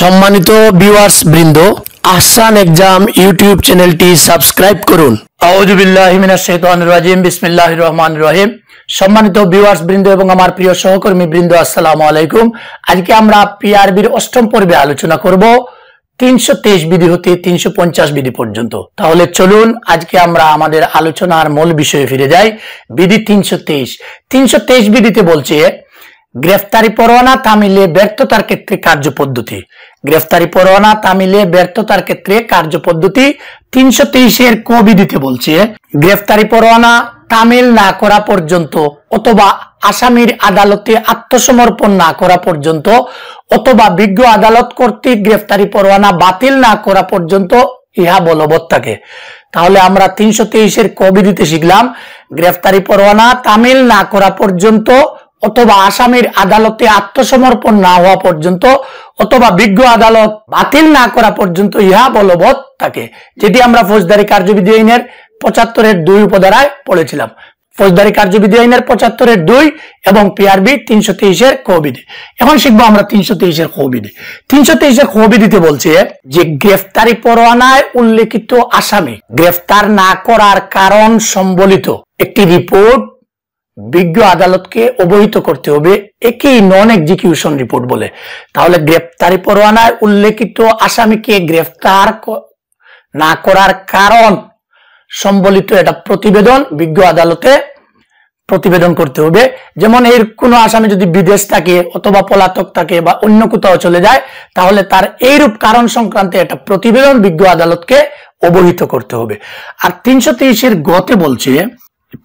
সম্মানিত ভিউয়ার্স বৃন্দ Ahsan exam YouTube চ্যানেলটি সাবস্ক্রাইব করুন রহমান রহিম সম্মানিত ভিউয়ার্স বৃন্দ এবং আমার প্রিয় সহকর্মী বৃন্দ আসসালামু আলাইকুম আজকে আমরা পিআরবির অষ্টম পর্বে আলোচনা করব তিনশো তেইশ বিধি হতে তিনশো পঞ্চাশ বিধি পর্যন্ত তাহলে চলুন আজকে আমরা আমাদের আলোচনার মূল বিষয়ে ফিরে যাই বিধি তিনশো তেইশ তিনশো তেইশ বিধিতে বলছে গ্রেফতারি পরোয়ানা তামিলে ব্যর্থতার ক্ষেত্রে কার্যপদ্ধতি গ্রেফতারি পরোয়ানা তামিলে ব্যর্থতার ক্ষেত্রে কার্যপদ্ধতি তিনশো তেইশের দিতে বলছে গ্রেফতারি পরোয়ানা তামিল না করা পর্যন্ত অথবা আসামির আদালতে আত্মসমর্পণ না করা পর্যন্ত অথবা বিজ্ঞ আদালত কর্তৃক গ্রেফতারি পরোয়ানা বাতিল না করা পর্যন্ত ইহা বলবৎ থাকে তাহলে আমরা তিনশো তেইশের কবি দিতে শিখলাম গ্রেফতারি পরোয়ানা তামিল না করা পর্যন্ত অথবা আসামির আদালতে আত্মসমর্পণ না হওয়া পর্যন্ত অথবা বিজ্ঞ আদালত বাতিল না করা পর্যন্ত ইহা বলবৎ থাকে যেটি আমরা ফৌজদারি কার্যবিধি আইনের পঁচাত্তরের দুই উপধারায় পড়েছিলাম ফৌজদারি কার্যবিধি আইনের পঁচাত্তরের দুই এবং পিআরবি তিনশো তেইশের কবিধি এখন শিখবো আমরা তিনশো তেইশের কবিধি তিনশো তেইশের কবিধিতে বলছে যে গ্রেফতারি পরোয়ানায় উল্লেখিত আসামি গ্রেফতার না করার কারণ সম্বলিত একটি রিপোর্ট বিজ্ঞ আদালতকে অবহিত করতে হবে একেই নন এক্সিকিউশন রিপোর্ট বলে তাহলে গ্রেপ্তারি পরোয়ানায় উল্লেখিত আসামিকে গ্রেফতার না করার কারণ সম্বলিত এটা প্রতিবেদন বিজ্ঞ আদালতে প্রতিবেদন করতে হবে যেমন এর কোনো আসামি যদি বিদেশ থাকে অথবা পলাতক থাকে বা অন্য কোথাও চলে যায় তাহলে তার এইরূপ কারণ সংক্রান্তে একটা প্রতিবেদন বিজ্ঞ আদালতকে অবহিত করতে হবে আর তিনশো তেইশের গতে বলছে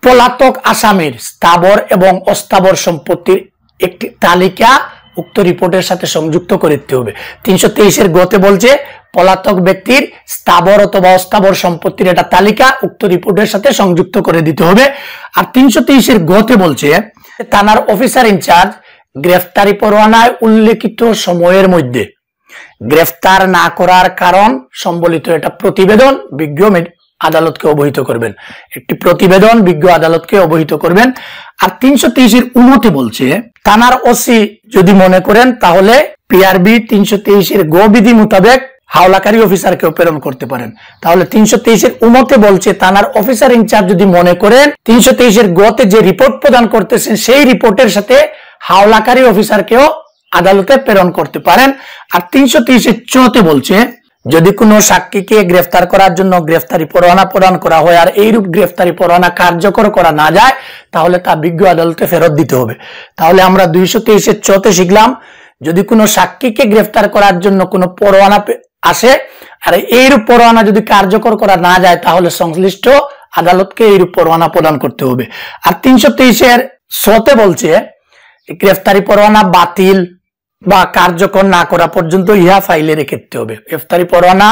পলাতক আসামির স্থাবর এবং অস্থাবর সম্পত্তির একটি তালিকা উক্ত রিপোর্টের সাথে সংযুক্ত করতে হবে তিনশো তেইশের গতে বলছে পলাতক ব্যক্তির স্থাবর অথবা অস্থাবর সম্পত্তির একটা তালিকা উক্ত রিপোর্টের সাথে সংযুক্ত করে দিতে হবে আর তিনশো তেইশের গতে বলছে থানার অফিসার ইনচার্জ গ্রেফতারি পরোয়ানায় উল্লেখিত সময়ের মধ্যে গ্রেফতার না করার কারণ সম্বলিত এটা প্রতিবেদন বিজ্ঞ আদালতকে অবহিত করবেন একটি প্রতিবেদন বিজ্ঞ আদালতকে অবহিত করবেন আর তিনশো তেইশের উন্নতি বলছে থানার ওসি যদি মনে করেন তাহলে পিআরবি তিনশো তেইশের গ বিধি মোতাবেক হাওলাকারী অফিসারকেও প্রেরণ করতে পারেন তাহলে তিনশো তেইশের উমতে বলছে তানার অফিসার ইনচার্জ যদি মনে করেন তিনশো তেইশের গতে যে রিপোর্ট প্রদান করতেছেন সেই রিপোর্টের সাথে হাওলাকারী অফিসারকেও আদালতে প্রেরণ করতে পারেন আর তিনশো তেইশের চতে বলছে যদি কোনো সাক্ষীকে গ্রেফতার করার জন্য গ্রেফতারি পরোয়ানা প্রদান করা হয় আর এইরূপ গ্রেফতারি পরোয়ানা কার্যকর করা না যায় তাহলে তা বিজ্ঞ আদালতে ফেরত দিতে হবে তাহলে আমরা দুইশো তেইশের চতে শিখলাম যদি কোনো সাক্ষীকে গ্রেফতার করার জন্য কোনো পরোয়ানা আসে আর এইরূপ পরোয়ানা যদি কার্যকর করা না যায় তাহলে সংশ্লিষ্ট আদালতকে এইরূপ পরোয়ানা প্রদান করতে হবে আর তিনশো তেইশের স্রোতে বলছে গ্রেফতারি পরোয়ানা বাতিল বা কার্যকর না করা পর্যন্ত ইহা ফাইলে রেখেতে হবে ইফতারি পরোয়ানা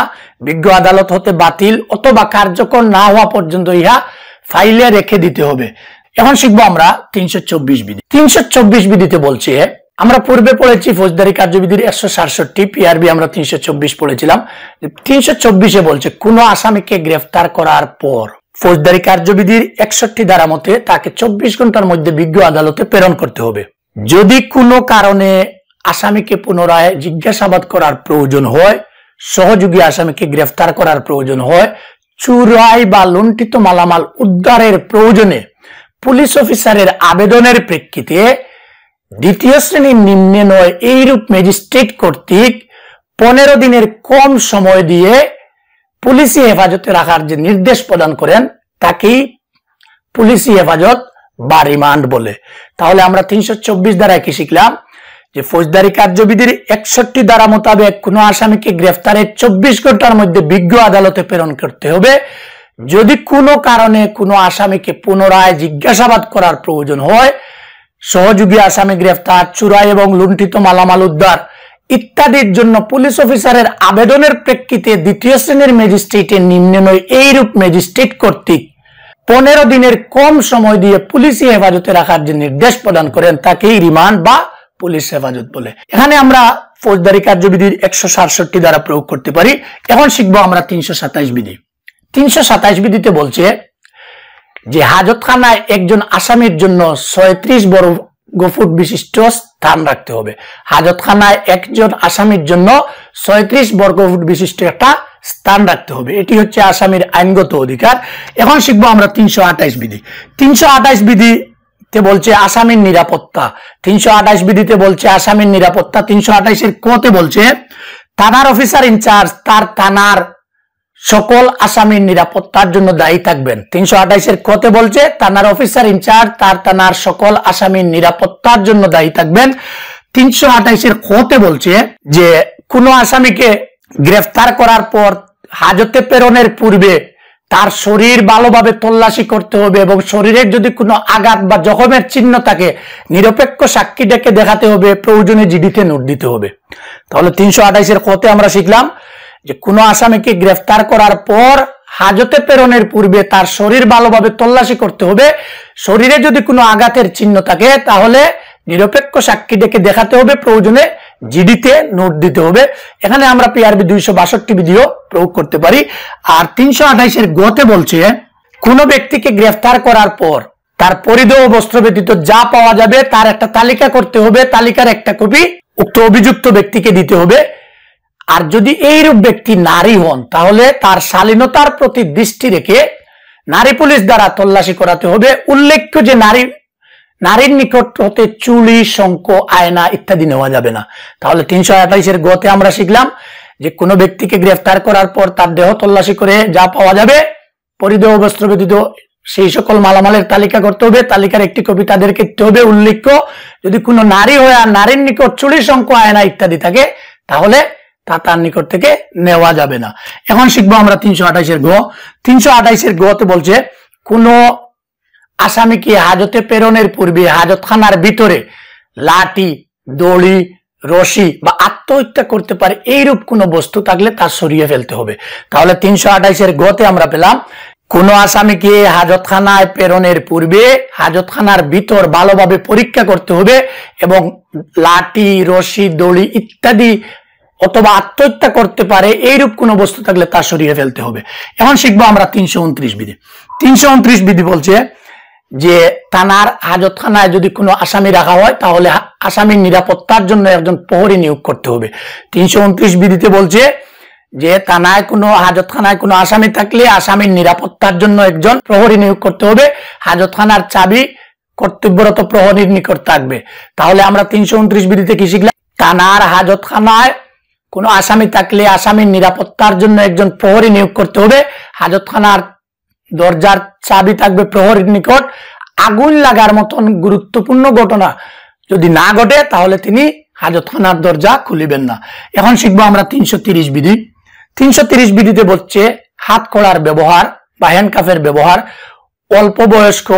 বিজ্ঞ আদালত হতে বাতিল অথবা কার্যকর না হওয়া পর্যন্ত ইহা ফাইলে রেখে দিতে হবে এখন শিখবো আমরা তিনশো চব্বিশ বিধি তিনশো চব্বিশ বিধিতে বলছি আমরা পূর্বে পড়েছি ফৌজদারি কার্যবিধির একশো সাতষট্টি পিআরবি আমরা তিনশো চব্বিশ পড়েছিলাম তিনশো চব্বিশে বলছে কোনো আসামিকে গ্রেফতার করার পর ফৌজদারি কার্যবিধির একষট্টি ধারা মতে তাকে চব্বিশ ঘন্টার মধ্যে বিজ্ঞ আদালতে প্রেরণ করতে হবে যদি কোনো কারণে আসামিকে পুনরায় জিজ্ঞাসাবাদ করার প্রয়োজন হয় সহযোগী আসামিকে গ্রেফতার করার প্রয়োজন হয় চুরাই বা লুণ্ঠিত মালামাল উদ্ধারের প্রয়োজনে পুলিশ অফিসারের আবেদনের প্রেক্ষিতে দ্বিতীয় শ্রেণীর নিম্নে নয় এইরূপ ম্যাজিস্ট্রেট কর্তৃক পনেরো দিনের কম সময় দিয়ে পুলিশি হেফাজতে রাখার যে নির্দেশ প্রদান করেন তাকেই পুলিশি হেফাজত বা রিমান্ড বলে তাহলে আমরা তিনশো চব্বিশ দ্বারা কি শিখলাম যে ফৌজদারি কার্যবিধির একষট্টি ধারা মোতাবেক কোনো আসামিকে গ্রেফতারের চব্বিশ ঘন্টার মধ্যে বিজ্ঞ আদালতে প্রেরণ করতে হবে যদি কোনো কারণে কোনো আসামিকে পুনরায় জিজ্ঞাসাবাদ করার প্রয়োজন হয় সহযোগী আসামি গ্রেফতার চুরাই এবং লুণ্ঠিত মালামাল উদ্ধার ইত্যাদির জন্য পুলিশ অফিসারের আবেদনের প্রেক্ষিতে দ্বিতীয় শ্রেণীর ম্যাজিস্ট্রেটের নিম্নয় এইরূপ ম্যাজিস্ট্রেট কর্তৃক পনেরো দিনের কম সময় দিয়ে পুলিশি হেফাজতে রাখার যে নির্দেশ প্রদান করেন তাকেই রিমান্ড বা পুলিশ হেফাজত বলে এখানে আমরা ফৌজদারি কার্যবিধির একশো সাতষট্টি দ্বারা প্রয়োগ করতে পারি এখন শিখবো আমরা তিনশো সাতাইশ বিধি তিনশো সাতাইশ বিধিতে বলছে যে হাজতখানায় একজন আসামির জন্য ছয়ত্রিশ বড় ফুট বিশিষ্ট স্থান রাখতে হবে হাজতখানায় একজন আসামির জন্য ছয়ত্রিশ বর্গ ফুট বিশিষ্ট একটা স্থান রাখতে হবে এটি হচ্ছে আসামির আইনগত অধিকার এখন শিখবো আমরা তিনশো আঠাইশ বিধি তিনশো আঠাইশ বিধি তে বলছে আসামির নিরাপত্তা তিনশো আঠাশ বিধিতে বলছে আসামির নিরাপত্তা তিনশো আঠাইশের কতে বলছে থানার অফিসার ইনচার্জ তার থানার সকল আসামির নিরাপত্তার জন্য দায়ী থাকবেন তিনশো আঠাইশের কতে বলছে থানার অফিসার ইনচার্জ তার থানার সকল আসামির নিরাপত্তার জন্য দায়ী থাকবেন তিনশো আঠাইশের কতে বলছে যে কোনো আসামিকে গ্রেফতার করার পর হাজতে প্রেরণের পূর্বে তার শরীর ভালোভাবে তল্লাশি করতে হবে এবং শরীরের যদি কোনো আঘাত বা জখমের চিহ্ন থাকে নিরপেক্ষ সাক্ষী ডেকে দেখাতে হবে প্রয়োজনে জিডিতে নোট দিতে হবে তাহলে তিনশো আঠাইশের কতে আমরা শিখলাম যে কোনো আসামিকে গ্রেফতার করার পর হাজতে প্রেরণের পূর্বে তার শরীর ভালোভাবে তল্লাশি করতে হবে শরীরে যদি কোনো আঘাতের চিহ্ন থাকে তাহলে নিরপেক্ষ সাক্ষী ডেকে দেখাতে হবে প্রয়োজনে জিডিতে নোট দিতে হবে এখানে আমরা পিআরবি দুইশো বাষট্টি বিধিও প্রয়োগ করতে পারি আর তিনশো আঠাইশের গতে বলছে কোনো ব্যক্তিকে গ্রেফতার করার পর তার পরিধেয় বস্ত্র ব্যতীত যা পাওয়া যাবে তার একটা তালিকা করতে হবে তালিকার একটা কপি উক্ত অভিযুক্ত ব্যক্তিকে দিতে হবে আর যদি এইরূপ ব্যক্তি নারী হন তাহলে তার শালীনতার প্রতি দৃষ্টি রেখে নারী পুলিশ দ্বারা তল্লাশি করাতে হবে উল্লেখ্য যে নারী নারীর নিকট হতে চুলি শঙ্ক আয়না ইত্যাদি নেওয়া যাবে না তাহলে তিনশো আঠাইশের গতে আমরা শিখলাম যে কোনো ব্যক্তিকে গ্রেফতার করার পর তার দেহ তল্লাশি করে যা পাওয়া যাবে পরিদেহ বস্ত্র ব্যতীত সেই সকল মালামালের তালিকা করতে হবে তালিকার একটি কপি তাদেরকে দিতে হবে উল্লেখ্য যদি কোনো নারী হয় আর নারীর নিকট চুরি সংখ্য আয়না ইত্যাদি থাকে তাহলে তা তার নিকট থেকে নেওয়া যাবে না এখন শিখবো আমরা তিনশো আঠাইশের গ তিনশো আঠাইশের গতে বলছে কোনো আসামি কি হাজতে প্রেরণের পূর্বে হাজত খানার ভিতরে লাঠি দড়ি রশি বা আত্মহত্যা করতে পারে এইরূপ কোন বস্তু থাকলে তা সরিয়ে ফেলতে হবে তাহলে তিনশো আঠাইশের গতে আমরা পেলাম কোন কোনো আসামিকে হাজতখানায় প্রেরণের পূর্বে হাজতখানার ভিতর ভালোভাবে পরীক্ষা করতে হবে এবং লাঠি রশি দড়ি ইত্যাদি অথবা আত্মহত্যা করতে পারে এইরূপ কোন বস্তু থাকলে তা সরিয়ে ফেলতে হবে এখন শিখবো আমরা তিনশো উনত্রিশ বিধি তিনশো উনত্রিশ বিধি বলছে যে থানার হাজত থানায় যদি কোনো আসামি রাখা হয় তাহলে আসামির নিরাপত্তার জন্য একজন প্রহরী নিয়োগ করতে হবে তিনশো উনত্রিশ বিধিতে বলছে যে থানায় কোনো হাজতখানায় কোনো আসামি থাকলে আসামির নিরাপত্তার জন্য একজন প্রহরী নিয়োগ করতে হবে হাজতখানার চাবি কর্তব্যরত প্রহরীর নিকট থাকবে তাহলে আমরা তিনশো উনত্রিশ বিধিতে কি শিখলাম থানার হাজতখানায় কোনো আসামি থাকলে আসামির নিরাপত্তার জন্য একজন প্রহরী নিয়োগ করতে হবে হাজতখানার দরজার চাবি থাকবে প্রহরীর নিকট আগুন লাগার মতন গুরুত্বপূর্ণ ঘটনা যদি না ঘটে তাহলে তিনি হাজতখানার দরজা খুলিবেন না এখন শিখবো আমরা তিনশো তিরিশ বিধি তিনশো তিরিশ বিধিতে বলছে হাত খোলার ব্যবহার বা হ্যান্ডকাফের ব্যবহার অল্প বয়স্ক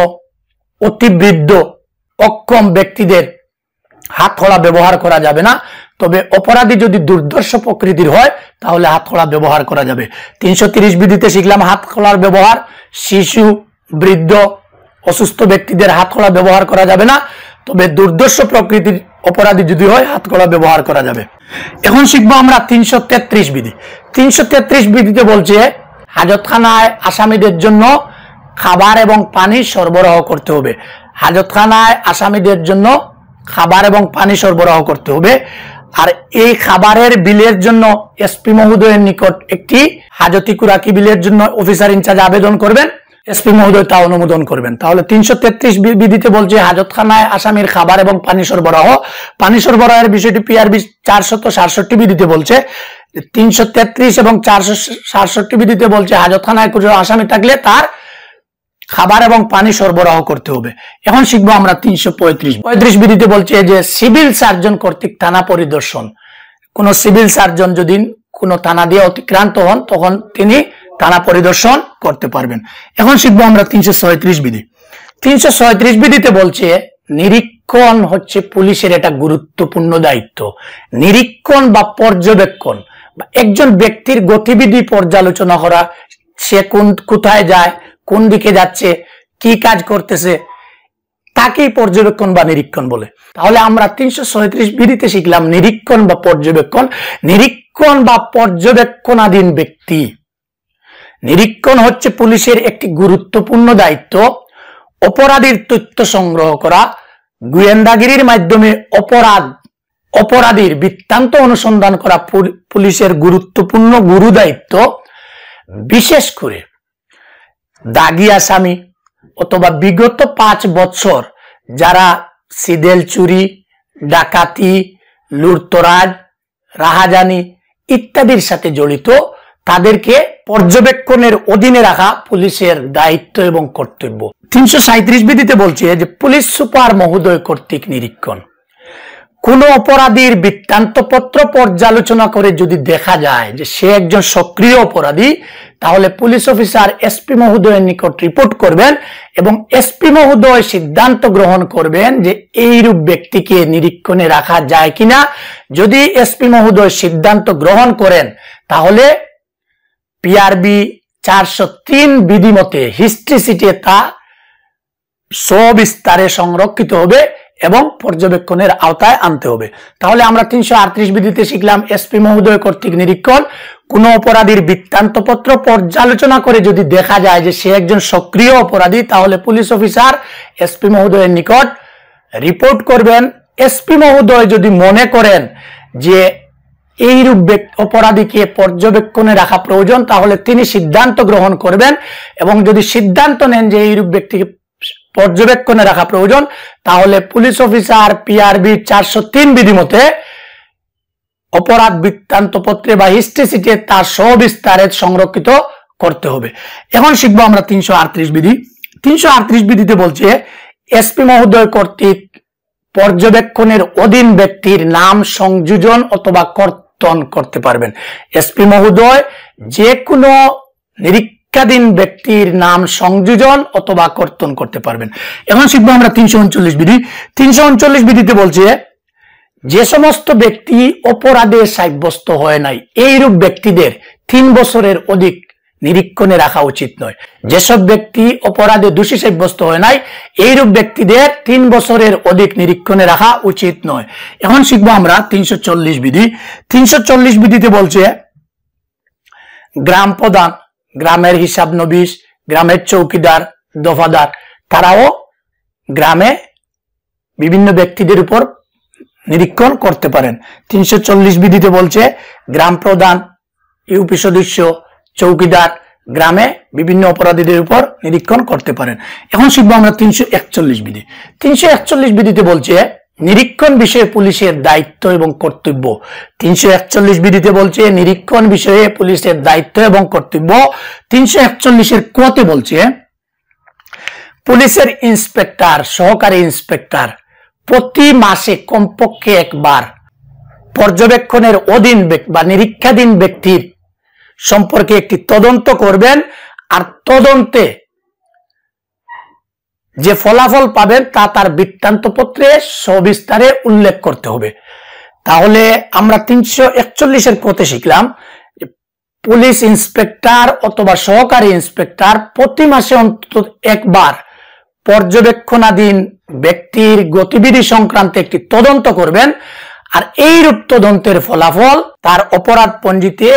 অতিবৃদ্ধ অক্ষম ব্যক্তিদের হাত খোলা ব্যবহার করা যাবে না তবে অপরাধী যদি দুর্দর্শ প্রকৃতির হয় তাহলে হাতকড়া ব্যবহার করা যাবে তিনশো তিরিশ বিধিতে শিখলাম হাতকড়ার ব্যবহার শিশু বৃদ্ধ অসুস্থ ব্যক্তিদের হাতকড়া ব্যবহার করা যাবে না তবে দুর্দর্শ প্রকৃতির অপরাধী যদি হয় হাতকড়া ব্যবহার করা যাবে এখন শিখবো আমরা তিনশো তেত্রিশ বিধি তিনশো তেত্রিশ বিধিতে বলছে হাজতখানায় আসামিদের জন্য খাবার এবং পানি সরবরাহ করতে হবে হাজতখানায় আসামিদের জন্য খাবার এবং পানি সরবরাহ করতে হবে আর এই খাবারের বিলের জন্য এসপি মহোদয়ের নিকট একটি হাজতি কুরাকি বিলের জন্য অফিসার ইনচার্জ আবেদন করবেন এসপি মহোদয় তা অনুমোদন করবেন তাহলে তিনশো তেত্রিশ বিধিতে বলছে হাজতখানায় আসামির খাবার এবং পানি সরবরাহ পানি সরবরাহের বিষয়টি পিআরবি চারশত সাতষট্টি বিধিতে বলছে তিনশো তেত্রিশ এবং চারশো সাতষট্টি বিধিতে বলছে হাজতখানায় কোনো আসামি থাকলে তার খাবার এবং পানি সরবরাহ করতে হবে এখন শিখবো আমরা তিনশো পঁয়ত্রিশ পঁয়ত্রিশ বিধিতে বলছে যে সিভিল সার্জন কর্তৃক থানা পরিদর্শন কোন সিভিল সার্জন যদি কোন থানা দিয়ে অতিক্রান্ত হন তখন তিনি থানা পরিদর্শন করতে পারবেন এখন শিখবো আমরা তিনশো ছয়ত্রিশ বিধি তিনশো ছয়ত্রিশ বিধিতে বলছে নিরীক্ষণ হচ্ছে পুলিশের এটা গুরুত্বপূর্ণ দায়িত্ব নিরীক্ষণ বা পর্যবেক্ষণ একজন ব্যক্তির গতিবিধি পর্যালোচনা করা সে কোন কোথায় যায় কোন দিকে যাচ্ছে কি কাজ করতেছে তাকেই পর্যবেক্ষণ বা নিরীক্ষণ বলে তাহলে আমরা তিনশো ছয়ত্রিশ বিধিতে শিখলাম নিরীক্ষণ বা পর্যবেক্ষণ নিরীক্ষণ বা পর্যবেক্ষণাধীন ব্যক্তি নিরীক্ষণ হচ্ছে পুলিশের একটি গুরুত্বপূর্ণ দায়িত্ব অপরাধীর তথ্য সংগ্রহ করা গোয়েন্দাগিরির মাধ্যমে অপরাধ অপরাধীর বৃত্তান্ত অনুসন্ধান করা পুলিশের গুরুত্বপূর্ণ গুরু দায়িত্ব বিশেষ করে দাগি আসামি অথবা বিগত পাঁচ বছর যারা সিদেল চুরি ডাকাতি লুরতরাজ রাহাজানি ইত্যাদির সাথে জড়িত তাদেরকে পর্যবেক্ষণের অধীনে রাখা পুলিশের দায়িত্ব এবং কর্তব্য তিনশো সাঁত্রিশ বিধিতে বলছে যে পুলিশ সুপার মহোদয় কর্তৃক নিরীক্ষণ কোন অপরাধীর বৃত্তান্ত পত্র পর্যালোচনা করে যদি দেখা যায় যে সে একজন সক্রিয় অপরাধী তাহলে পুলিশ অফিসার এসপি মহোদয়ের নিকট রিপোর্ট করবেন এবং এসপি মহোদয় সিদ্ধান্ত গ্রহণ করবেন যে এইরূপ ব্যক্তিকে নিরীক্ষণে রাখা যায় কিনা যদি এসপি মহোদয় সিদ্ধান্ত গ্রহণ করেন তাহলে পিআরবি চারশো তিন বিধিমতে হিস্ট্রিসিটে তা সবিস্তারে সংরক্ষিত হবে এবং পর্যবেক্ষণের আওতায় আনতে হবে তাহলে আমরা তিনশো আটত্রিশ বিধিতে শিখলাম এসপি মহোদয় কর্তৃক নিরীক্ষণ কোনো অপরাধীর বৃত্তান্তপত্র পর্যালোচনা করে যদি দেখা যায় যে সে একজন সক্রিয় অপরাধী তাহলে পুলিশ অফিসার এসপি মহোদয়ের নিকট রিপোর্ট করবেন এসপি মহোদয় যদি মনে করেন যে এইরূপ অপরাধীকে পর্যবেক্ষণে রাখা প্রয়োজন তাহলে তিনি সিদ্ধান্ত গ্রহণ করবেন এবং যদি সিদ্ধান্ত নেন যে এইরূপ ব্যক্তিকে পর্যবেক্ষণে রাখা প্রয়োজন তাহলে পুলিশ অফিসার পিআরবি চারশো তিন বিধি মতে অপরাধ বৃত্তান্ত পত্রে বা হিস্ট্রি সিটে তার সবিস্তারে সংরক্ষিত করতে হবে এখন শিখবো আমরা তিনশো আটত্রিশ বিধি তিনশো আটত্রিশ বিধিতে বলছে এসপি মহোদয় কর্তৃক পর্যবেক্ষণের অধীন ব্যক্তির নাম সংযোজন অথবা কর্তন করতে পারবেন এসপি মহোদয় যে কোনো নিরীক্ষ শিক্ষাধীন ব্যক্তির নাম সংযোজন অথবা কর্তন করতে পারবেন এখন শিখবো আমরা তিনশো উনচল্লিশ বিধি তিনশো উনচল্লিশ বিধিতে বলছে যে সমস্ত ব্যক্তি অপরাধে সাব্যস্ত হয় নাই এইরূপ ব্যক্তিদের তিন বছরের অধিক নিরীক্ষণে রাখা উচিত নয় যেসব ব্যক্তি অপরাধে দোষী সাব্যস্ত হয় নাই এইরূপ ব্যক্তিদের তিন বছরের অধিক নিরীক্ষণে রাখা উচিত নয় এখন শিখবো আমরা তিনশো বিধি তিনশো বিধিতে বলছে গ্রাম প্রধান গ্রামের হিসাব নবিশ গ্রামের চৌকিদার দফাদার তারাও গ্রামে বিভিন্ন ব্যক্তিদের উপর নিরীক্ষণ করতে পারেন তিনশো চল্লিশ বিধিতে বলছে গ্রাম প্রধান ইউপি সদস্য চৌকিদার গ্রামে বিভিন্ন অপরাধীদের উপর নিরীক্ষণ করতে পারেন এখন শিখবো আমরা তিনশো একচল্লিশ বিধি তিনশো একচল্লিশ বিধিতে বলছে নিরীক্ষণ বিষয়ে পুলিশের দায়িত্ব এবং কর্তব্য তিনশো একচল্লিশ বিধিতে বলছে নিরীক্ষণ বিষয়ে পুলিশের দায়িত্ব এবং কর্তব্য তিনশো একচল্লিশের কুয়াতে বলছে পুলিশের ইন্সপেক্টর সহকারী ইন্সপেক্টর প্রতি মাসে কমপক্ষে একবার পর্যবেক্ষণের অধীন বা নিরীক্ষাধীন ব্যক্তির সম্পর্কে একটি তদন্ত করবেন আর তদন্তে যে ফলাফল পাবেন তা তার বৃত্তান্ত পত্রে সবিস্তারে উল্লেখ করতে হবে তাহলে আমরা তিনশো একচল্লিশের পথে শিখলাম পুলিশ ইন্সপেক্টর অথবা সহকারী ইন্সপেক্টর প্রতি মাসে অন্তত একবার পর্যবেক্ষণাধীন ব্যক্তির গতিবিধি সংক্রান্ত একটি তদন্ত করবেন আর এই রূপ তদন্তের ফলাফল তার অপরাধ পঞ্জিতে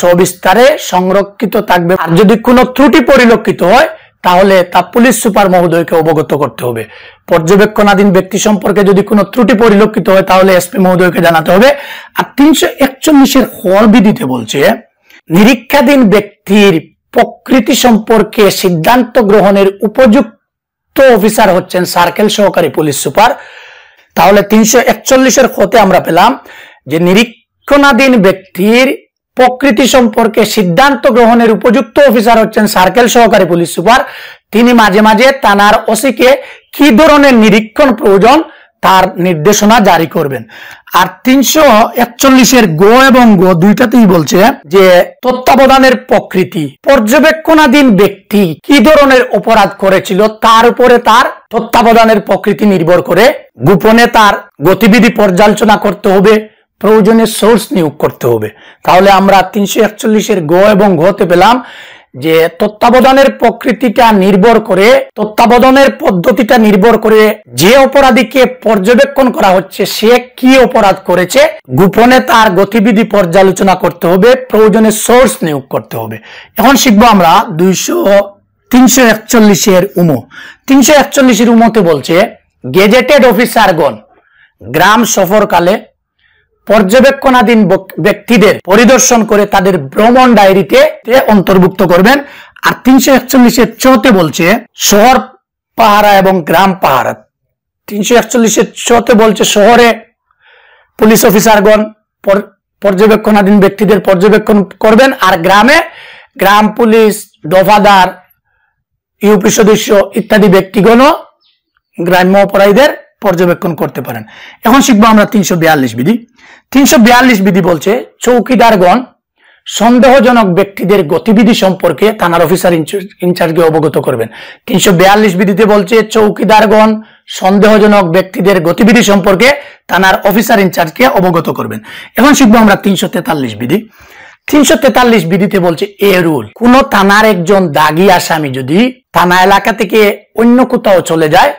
সবিস্তারে সংরক্ষিত থাকবে আর যদি কোনো ত্রুটি পরিলক্ষিত হয় তাহলে তা পুলিশ সুপার মহোদয়কে অবগত করতে হবে পর্যবেক্ষণাধীন ব্যক্তি সম্পর্কে যদি কোনো ত্রুটি পরিলক্ষিত হয় তাহলে এসপি মহোদয়কে জানাতে হবে আর তিনশো একচল্লিশের হর বিধিতে বলছে নিরীক্ষাধীন ব্যক্তির প্রকৃতি সম্পর্কে সিদ্ধান্ত গ্রহণের উপযুক্ত অফিসার হচ্ছেন সার্কেল সহকারী পুলিশ সুপার তাহলে তিনশো একচল্লিশের হতে আমরা পেলাম যে নিরীক্ষণাধীন ব্যক্তির প্রকৃতি সম্পর্কে সিদ্ধান্ত গ্রহণের উপযুক্ত অফিসার হচ্ছেন সার্কেল সহকারী পুলিশ সুপার তিনি মাঝে মাঝে তানার ওসিকে কি ধরনের নিরীক্ষণ প্রয়োজন তার নির্দেশনা জারি করবেন আর তিনশো একচল্লিশের গ এবং গ দুইটাতেই বলছে যে তত্ত্বাবধানের প্রকৃতি পর্যবেক্ষণাধীন ব্যক্তি কি ধরনের অপরাধ করেছিল তার উপরে তার তত্ত্বাবধানের প্রকৃতি নির্ভর করে গোপনে তার গতিবিধি পর্যালোচনা করতে হবে প্রয়োজনে সোর্স নিয়োগ করতে হবে তাহলে আমরা তিনশো একচল্লিশের গ এবং ঘতে পেলাম যে তত্ত্বাবধানের প্রকৃতিটা নির্ভর করে তত্ত্বাবধানের পদ্ধতিটা নির্ভর করে যে অপরাধীকে পর্যবেক্ষণ করা হচ্ছে সে কি অপরাধ করেছে গোপনে তার গতিবিধি পর্যালোচনা করতে হবে প্রয়োজনে সোর্স নিয়োগ করতে হবে এখন শিখবো আমরা দুইশো তিনশো একচল্লিশের উমো তিনশো একচল্লিশের উমোতে বলছে গেজেটেড অফিসারগণ গ্রাম সফরকালে পর্যবেক্ষণাধীন ব্যক্তিদের পরিদর্শন করে তাদের ভ্রমণ ডায়েরিতে অন্তর্ভুক্ত করবেন আর তিনশো একচল্লিশের চতে বলছে শহর পাহারা এবং গ্রাম পাহারা তিনশো একচল্লিশের চতে বলছে শহরে পুলিশ অফিসারগণ পর্যবেক্ষণাধীন ব্যক্তিদের পর্যবেক্ষণ করবেন আর গ্রামে গ্রাম পুলিশ দফাদার ইউপি সদস্য ইত্যাদি ব্যক্তিগণও গ্রাম্য অপরাধীদের পর্যবেক্ষণ করতে পারেন এখন শিখবো আমরা তিনশো বিধি তিনশো বিয়াল্লিশ বিধি বলছে চৌকিদারগণ সন্দেহজনক ব্যক্তিদের গতিবিধি সম্পর্কে থানার অফিসার ইনচার্জকে অবগত করবেন তিনশো বিধিতে বলছে চৌকিদারগণ সন্দেহজনক ব্যক্তিদের গতিবিধি সম্পর্কে থানার অফিসার ইনচার্জকে অবগত করবেন এখন শিখবো আমরা তিনশো তেতাল্লিশ বিধি তিনশো তেতাল্লিশ বিধিতে বলছে এ রুল কোন থানার একজন দাগি আসামি যদি থানা এলাকা থেকে অন্য কোথাও চলে যায়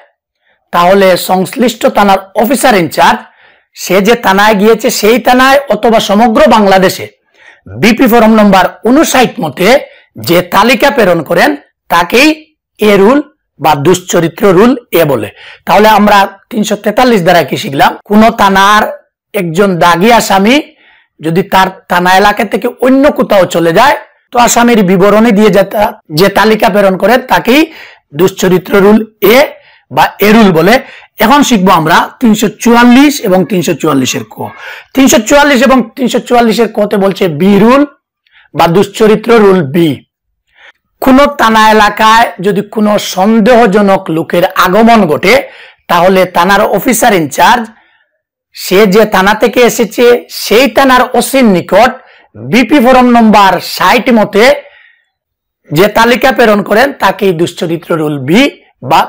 তাহলে সংশ্লিষ্ট থানার অফিসার ইনচার্জ সে যে থানায় গিয়েছে সেই থানায় অথবা সমগ্র বাংলাদেশে বিপি ফরম নম্বর উনষাট মতে যে তালিকা প্রেরণ করেন তাকেই এ রুল বা দুশ্চরিত্র রুল এ বলে তাহলে আমরা তিনশো তেতাল্লিশ দ্বারা কি শিখলাম কোন থানার একজন দাগি আসামি যদি তার থানা এলাকা থেকে অন্য কোথাও চলে যায় তো আসামির বিবরণী দিয়ে যে তালিকা প্রেরণ করেন তাকেই দুশ্চরিত্র রুল এ বা এরুল বলে এখন শিখবো আমরা তিনশো চুয়াল্লিশ এবং তিনশো চুয়াল্লিশের ক তিনশো চুয়াল্লিশ এবং তিনশো চুয়াল্লিশের কতে বলছে বি রুল বা দুশ্চরিত্র রুল বি কোনো তানা এলাকায় যদি কোনো সন্দেহজনক লোকের আগমন ঘটে তাহলে তানার অফিসার ইনচার্জ সে যে থানা থেকে এসেছে সেই থানার অসীম নিকট বিপি ফোরম নম্বর ষাট মতে যে তালিকা প্রেরণ করেন তাকেই দুশ্চরিত্র রুল বি বা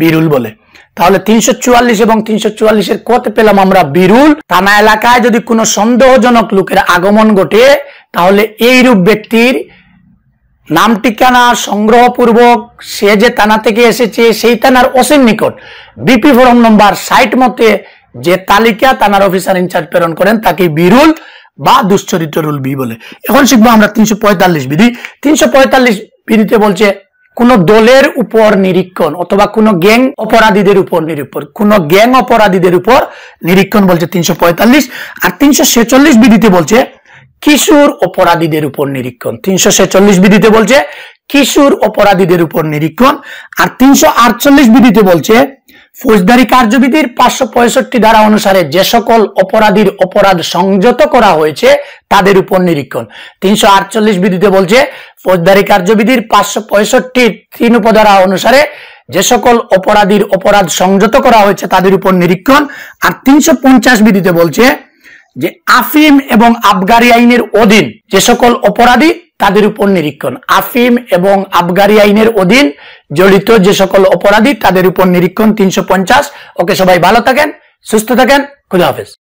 বিরুল বলে তাহলে তিনশো চুয়াল্লিশ এবং তিনশো চুয়াল্লিশের কত পেলাম আমরা বিরুল থানা এলাকায় যদি কোনো সন্দেহজনক লোকের আগমন ঘটে তাহলে এই রূপ ব্যক্তির নাম ঠিকানা সংগ্রহপূর্বক সে যে থানা থেকে এসেছে সেই থানার অসীম নিকট বিপি ফরম নম্বর সাইট মতে যে তালিকা থানার অফিসার ইনচার্জ প্রেরণ করেন তাকে বিরুল বা দুশ্চরিত্র রুল বি বলে এখন শিখবো আমরা তিনশো পঁয়তাল্লিশ বিধি তিনশো পঁয়তাল্লিশ বিধিতে বলছে কোন দলের উপর নিরীক্ষণ অথবা কোন গ্যাং অপরাধীদের উপর নিরীক্ষণ কোন গ্যাং অপরাধীদের উপর নিরীক্ষণ বলছে তিনশো আর তিনশো বিধিতে বলছে কিশোর অপরাধীদের উপর নিরীক্ষণ তিনশো ছেচল্লিশ বিধিতে বলছে কিশোর অপরাধীদের উপর নিরীক্ষণ আর তিনশো আটচল্লিশ বিধিতে বলছে ফৌজদারি কার্যবিধির পাঁচশো পঁয়ষট্টি ধারা অনুসারে যে সকল অপরাধীর অপরাধ সংযত করা হয়েছে তাদের উপর নিরীক্ষণ তিনশো আটচল্লিশ বিধিতে বলছে ফৌজদারি কার্যবিধির পাঁচশো পঁয়ষট্টি তিন উপধারা অনুসারে যে সকল অপরাধীর অপরাধ সংযত করা হয়েছে তাদের উপর নিরীক্ষণ আর তিনশো পঞ্চাশ বিধিতে বলছে যে আফিম এবং আবগারি আইনের অধীন যে সকল অপরাধী তাদের উপর নিরীক্ষণ আফিম এবং আবগারি আইনের অধীন জড়িত যে সকল অপরাধী তাদের উপর নিরীক্ষণ তিনশো ওকে সবাই ভালো থাকেন সুস্থ থাকেন খুদা হাফেজ